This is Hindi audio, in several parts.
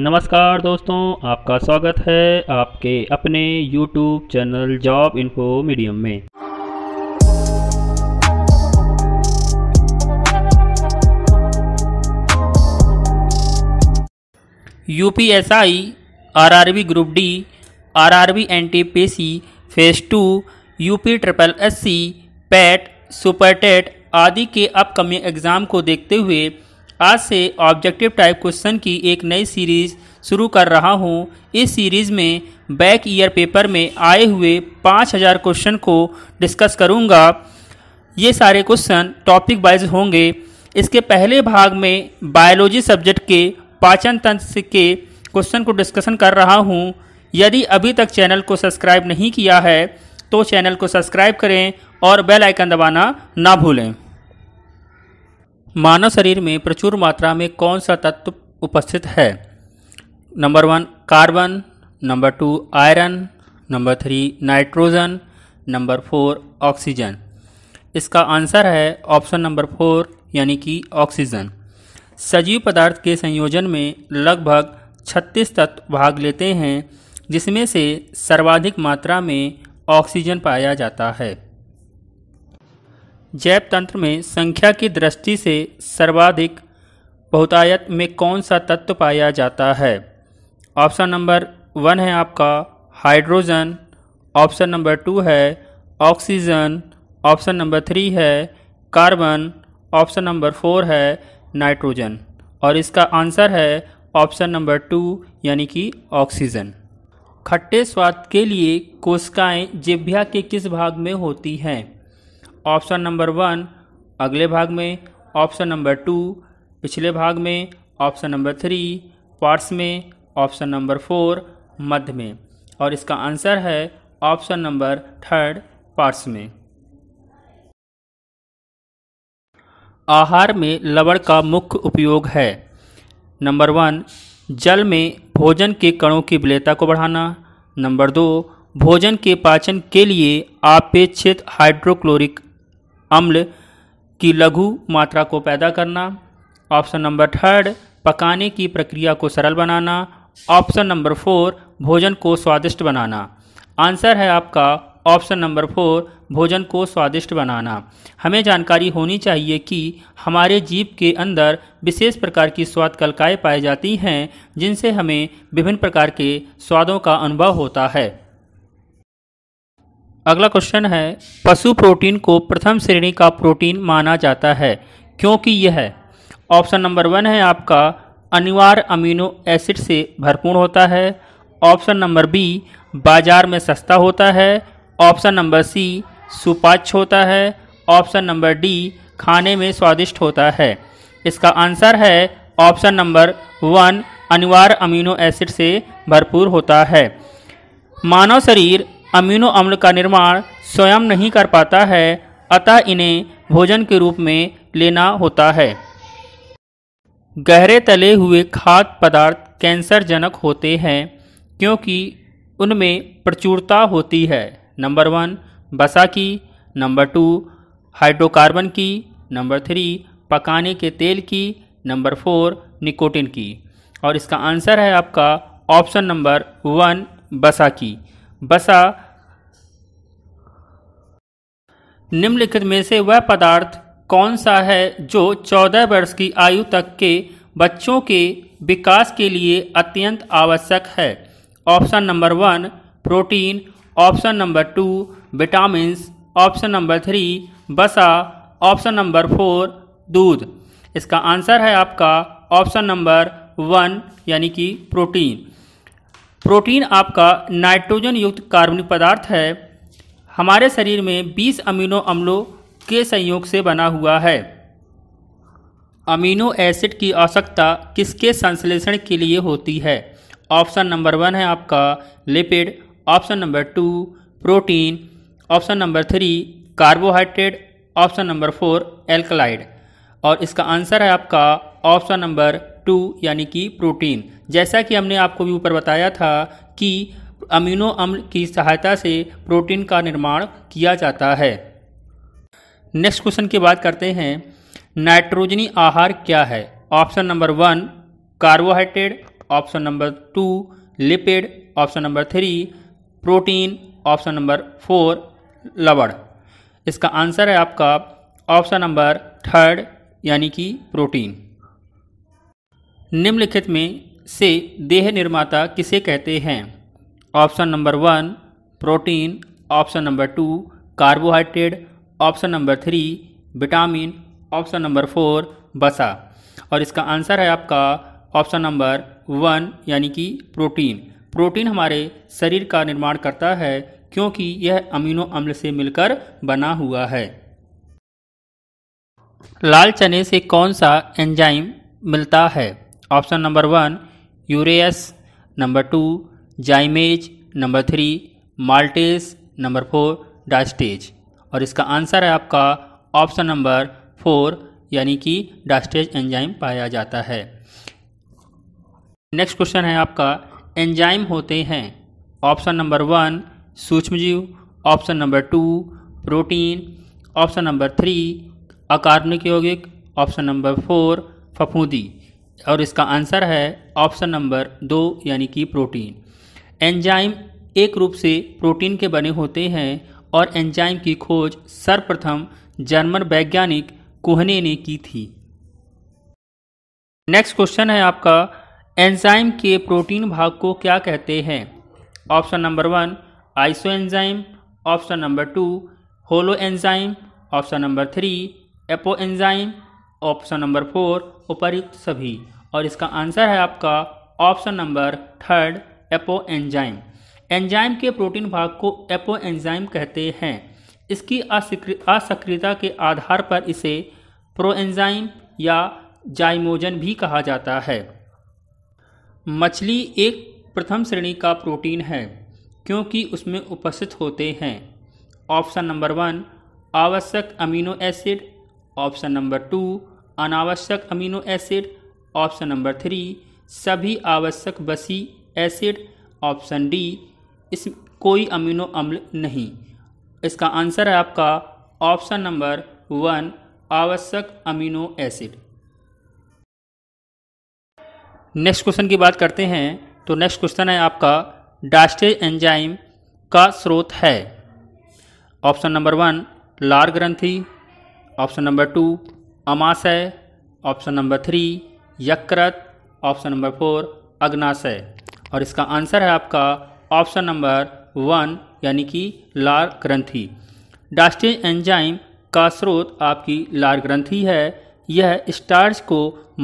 नमस्कार दोस्तों आपका स्वागत है आपके अपने YouTube channel job info medium में U P S I R R B group D R R B N T P C phase two U P triple S C PET super TET आदि के अपकमिंग एग्ज़ाम को देखते हुए आज से ऑब्जेक्टिव टाइप क्वेश्चन की एक नई सीरीज शुरू कर रहा हूं इस सीरीज में बैक ईयर पेपर में आए हुए 5000 क्वेश्चन को डिस्कस करूंगा ये सारे क्वेश्चन टॉपिक वाइज होंगे इसके पहले भाग में बायोलॉजी सब्जेक्ट के पाचन तंत्र के क्वेश्चन को डिस्कशन कर रहा हूँ यदि अभी तक चैनल को सब्सक्राइब नहीं किया है तो चैनल को सब्सक्राइब करें और बेल आइकन दबाना ना भूलें मानव शरीर में प्रचुर मात्रा में कौन सा तत्व उपस्थित है number one carbon number two iron number three nitrogen number four oxygen इसका आंसर है ऑप्शन नंबर फोर यानी कि ऑक्सीजन सजीव पदार्थ के संयोजन में लगभग 36 तत्व भाग लेते हैं जिसमें से सर्वाधिक मात्रा में ऑक्सीजन पाया जाता है जैव तंत्र में संख्या की दृष्टि से सर्वाधिक बहुतायत में कौन सा तत्व पाया जाता है ऑप्शन नंबर वन है आपका हाइड्रोजन ऑप्शन नंबर टू है ऑक्सीजन ऑप्शन नंबर थ्री है कार्बन ऑप्शन नंबर फोर है नाइट्रोजन और इसका आंसर है ऑप्शन नंबर टू यानी कि ऑक्सीजन खट्टे स्वाद के लिए कोशिकाएं जिभ्या के किस भाग में होती हैं ऑप्शन नंबर वन अगले भाग में ऑप्शन नंबर टू पिछले भाग में ऑप्शन नंबर थ्री पार्ट्स में ऑप्शन नंबर फोर मध्य में और इसका आंसर है ऑप्शन नंबर थर्ड पार्ट्स में आहार में लवण का मुख्य उपयोग है नंबर वन जल में भोजन के कणों की विलयता को बढ़ाना नंबर दो भोजन के पाचन के लिए आपेक्षित हाइड्रोक्लोरिक अम्ल की लघु मात्रा को पैदा करना ऑप्शन नंबर थर्ड पकाने की प्रक्रिया को सरल बनाना ऑप्शन नंबर फोर भोजन को स्वादिष्ट बनाना आंसर है आपका ऑप्शन नंबर फोर भोजन को स्वादिष्ट बनाना हमें जानकारी होनी चाहिए कि हमारे जीव के अंदर विशेष प्रकार की स्वाद कलकाएँ पाई जाती हैं जिनसे हमें विभिन्न प्रकार के स्वादों का अनुभव होता है अगला क्वेश्चन है पशु प्रोटीन को प्रथम श्रेणी का प्रोटीन माना जाता है क्योंकि यह ऑप्शन नंबर वन है आपका अनिवार्य अमीनो एसिड से भरपूर होता है ऑप्शन नंबर बी बाजार में सस्ता होता है ऑप्शन नंबर सी सुपाच्य होता है ऑप्शन नंबर डी खाने में स्वादिष्ट होता है इसका आंसर है ऑप्शन नंबर वन अनिवार्य अमीनो एसिड से भरपूर होता है मानव शरीर अमीनो अम्ल का निर्माण स्वयं नहीं कर पाता है अतः इन्हें भोजन के रूप में लेना होता है गहरे तले हुए खाद्य पदार्थ कैंसर जनक होते हैं क्योंकि उनमें प्रचुरता होती है नंबर वन बसा की नंबर टू हाइड्रोकार्बन की नंबर थ्री पकाने के तेल की नंबर फोर निकोटिन की और इसका आंसर है आपका ऑप्शन नंबर वन बसा की बसा निम्नलिखित में से वह पदार्थ कौन सा है जो 14 वर्ष की आयु तक के बच्चों के विकास के लिए अत्यंत आवश्यक है option number one protein option number two vitamin option number three बसा ऑप्शन नंबर फोर दूध इसका आंसर है आपका ऑप्शन नंबर वन यानी कि प्रोटीन प्रोटीन आपका नाइट्रोजन युक्त कार्बनिक पदार्थ है हमारे शरीर में 20 अमीनो अम्लों के संयोग से बना हुआ है अमीनो एसिड की आवश्यकता किसके संश्लेषण के लिए होती है ऑप्शन नंबर वन है आपका lipid option number two protein option number three carbohydrate option number four alkaloid और इसका आंसर है आपका ऑप्शन नंबर टू यानी कि प्रोटीन जैसा कि हमने आपको भी ऊपर बताया था कि अमीनो अम्ल की सहायता से प्रोटीन का निर्माण किया जाता है नेक्स्ट क्वेश्चन की बात करते हैं नाइट्रोजनी आहार क्या है option number one carbohydrate option number two lipid option number three protein option number four लवण इसका आंसर है आपका ऑप्शन नंबर थर्ड यानी कि प्रोटीन निम्नलिखित में से देह निर्माता किसे कहते हैं option number one protein option number two carbohydrate option number three vitamin option number four बसा और इसका आंसर है आपका ऑप्शन नंबर वन यानी कि प्रोटीन प्रोटीन हमारे शरीर का निर्माण करता है क्योंकि यह अमीनो अम्ल से मिलकर बना हुआ है लाल चने से कौन सा एंजाइम मिलता है option number one urease number two zymase number three maltase number four diastase और इसका आंसर है आपका ऑप्शन नंबर फोर यानी कि डास्टेज एंजाइम पाया जाता है नेक्स्ट क्वेश्चन है आपका एंजाइम होते हैं ऑप्शन नंबर वन सूक्ष्मजीव option number two protein option number three अकार्बनिक यौगिक ऑप्शन नंबर फोर फफूंदी और इसका आंसर है ऑप्शन नंबर दो यानी कि प्रोटीन एंजाइम एक रूप से प्रोटीन के बने होते हैं और एंजाइम की खोज सर्वप्रथम जर्मन वैज्ञानिक कोहने ने की थी नेक्स्ट क्वेश्चन है आपका एंजाइम के प्रोटीन भाग को क्या कहते हैं option number one isoenzyme option number two holoenzyme option number three apoenzyme option number four उपरुक्त सभी और इसका आंसर है आपका option number third apoenzyme enzyme के प्रोटीन भाग को एपो एंजाइम कहते हैं इसकी असक्रियता के आधार पर इसे प्रोएंजाइम या जाइमोजन भी कहा जाता है मछली एक प्रथम श्रेणी का प्रोटीन है क्योंकि उसमें उपस्थित होते हैं ऑप्शन नंबर वन आवश्यक amino acid option number two अनावश्यक amino acid option number three सभी आवश्यक बसी एसिड ऑप्शन डी इस कोई अमीनो अम्ल नहीं इसका आंसर है आपका ऑप्शन नंबर वन आवश्यक अमीनो एसिड नेक्स्ट क्वेश्चन की बात करते हैं तो नेक्स्ट क्वेश्चन है आपका डास्टेज एंजाइम का स्रोत है ऑप्शन नंबर वन लार ग्रंथि ऑप्शन नंबर टू अमाशय ऑप्शन नंबर थ्री यकृत ऑप्शन नंबर फोर अग्नाशय और इसका आंसर है आपका ऑप्शन नंबर वन यानी कि लार ग्रंथि डास्टेज एंजाइम का स्रोत आपकी लार ग्रंथि है यह स्टार्च को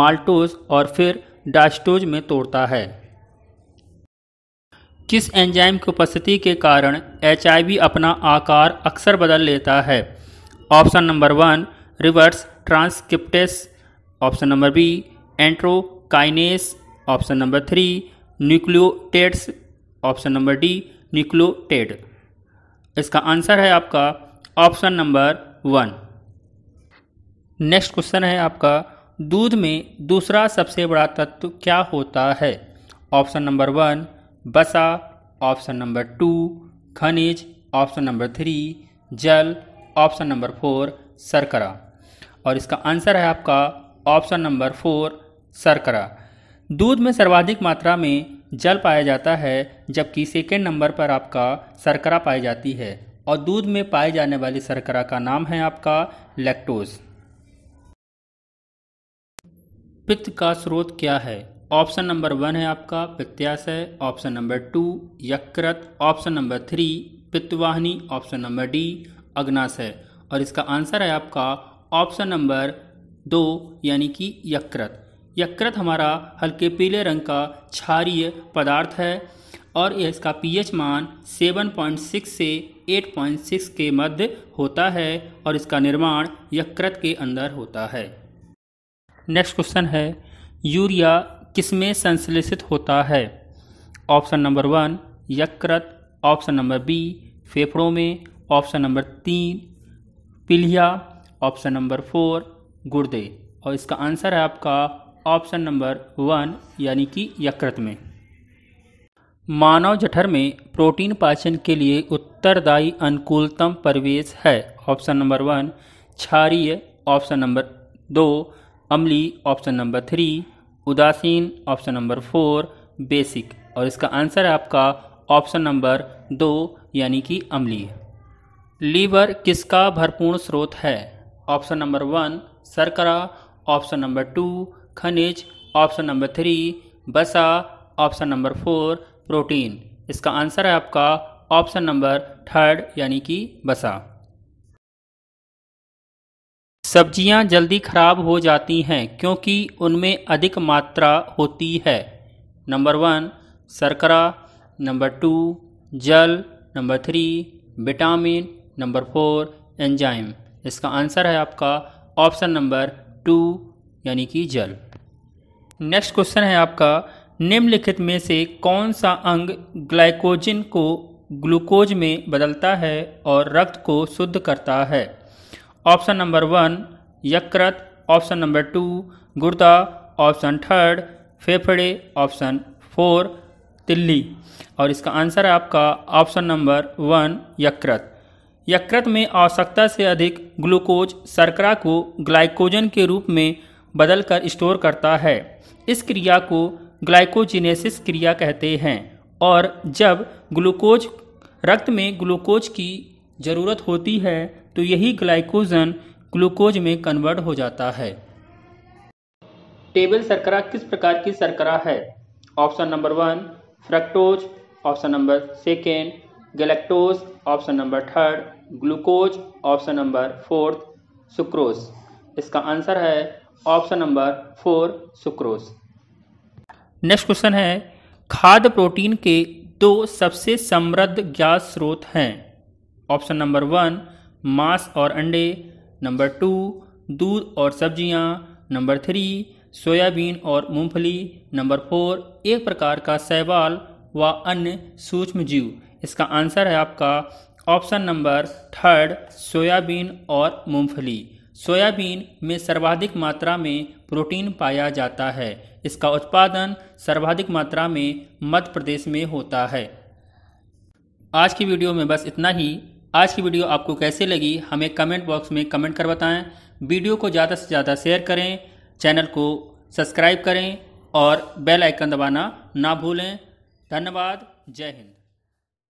माल्टोज और फिर डास्टोज में तोड़ता है किस एंजाइम की उपस्थिति के कारण एच अपना आकार अक्सर बदल लेता है option number one reverse transcriptase option number B enterokinase option number three nucleotides option number D nucleotide इसका आंसर है आपका option number one next question है आपका दूध में दूसरा सबसे बड़ा तत्व क्या होता है ऑप्शन नंबर वन बसा ऑप्शन नंबर टू खनिज ऑप्शन नंबर थ्री जल ऑप्शन नंबर फोर सरकरा और इसका आंसर है आपका ऑप्शन नंबर फोर सरकरा दूध में सर्वाधिक मात्रा में जल पाया जाता है जबकि सेकेंड नंबर पर आपका शर्करा पाई जाती है और दूध में पाए जाने वाली शर्करा का नाम है आपका लैक्टोज पित्त का स्रोत क्या है ऑप्शन नंबर वन है आपका पित्याशय ऑप्शन नंबर टू यकृत ऑप्शन नंबर थ्री पित्तवाहिनी ऑप्शन नंबर डी अग्नाशय और इसका आंसर है आपका ऑप्शन नंबर दो यानी कि यकृत यकृत हमारा हल्के पीले रंग का क्षारीय पदार्थ है और इसका पीएच मान 7.6 से 8.6 के मध्य होता है और इसका निर्माण यकृत के अंदर होता है नेक्स्ट क्वेश्चन है यूरिया किसमें संश्लेषित होता है ऑप्शन नंबर वन यकृत ऑप्शन नंबर बी फेफड़ों में ऑप्शन नंबर तीन पिलिया ऑप्शन नंबर फोर गुर्दे और इसका आंसर है आपका ऑप्शन नंबर वन यानी कि यकृत में मानव जठर में प्रोटीन पाचन के लिए उत्तरदायी अनुकूलतम परिवेश है ऑप्शन नंबर वन क्षारीय ऑप्शन नंबर दो अम्ली ऑप्शन नंबर थ्री उदासीन ऑप्शन नंबर फोर बेसिक और इसका आंसर है आपका ऑप्शन नंबर दो यानी कि अमली लीवर किसका भरपूर्ण स्रोत है ऑप्शन नंबर वन शर्करा ऑप्शन नंबर टू खनिज ऑप्शन नंबर थ्री बसा ऑप्शन नंबर फोर प्रोटीन इसका आंसर है आपका ऑप्शन नंबर थर्ड यानी कि बसा सब्जियां जल्दी खराब हो जाती हैं क्योंकि उनमें अधिक मात्रा होती है नंबर वन शर्करा नंबर टू जल number three vitamin number four enzyme इसका आंसर है आपका ऑप्शन नंबर टू यानी कि जल नेक्स्ट क्वेश्चन है आपका निम्नलिखित में से कौन सा अंग ग्लाइकोजन को ग्लूकोज में बदलता है और रक्त को शुद्ध करता है ऑप्शन नंबर वन यकृत ऑप्शन नंबर टू गुर्दा ऑप्शन थर्ड फेफड़े ऑप्शन फोर तिल्ली और इसका आंसर है आपका ऑप्शन नंबर वन यकृत यकृत में आवश्यकता से अधिक ग्लूकोज शर्करा को ग्लाइकोजन के रूप में बदलकर स्टोर करता है इस क्रिया को ग्लाइकोजिनेसिस क्रिया कहते हैं और जब ग्लूकोज रक्त में ग्लूकोज की ज़रूरत होती है तो यही ग्लाइकोजन ग्लूकोज में कन्वर्ट हो जाता है टेबल सरकरा किस प्रकार की सरकरा है option number one fructose option number second galactose option number third glucose option number fourth sucrose इसका आंसर है option number four sucrose next question है खाद्य प्रोटीन के दो सबसे समृद्ध ज्ञात स्रोत हैं ऑप्शन नंबर वन मांस और अंडे नंबर टू दूध और सब्जियां नंबर थ्री सोयाबीन और मूंगफली नंबर फोर एक प्रकार का सहवाल व अन्य सूक्ष्म जीव इसका आंसर है आपका ऑप्शन नंबर थर्ड सोयाबीन और मूंगफली सोयाबीन में सर्वाधिक मात्रा में प्रोटीन पाया जाता है इसका उत्पादन सर्वाधिक मात्रा में मध्य प्रदेश में होता है आज की वीडियो में बस इतना ही आज की वीडियो आपको कैसे लगी हमें कमेंट बॉक्स में कमेंट कर बताएं वीडियो को ज़्यादा से ज़्यादा शेयर करें चैनल को सब्सक्राइब करें और बेल आइकन दबाना ना भूलें धन्यवाद जय हिंद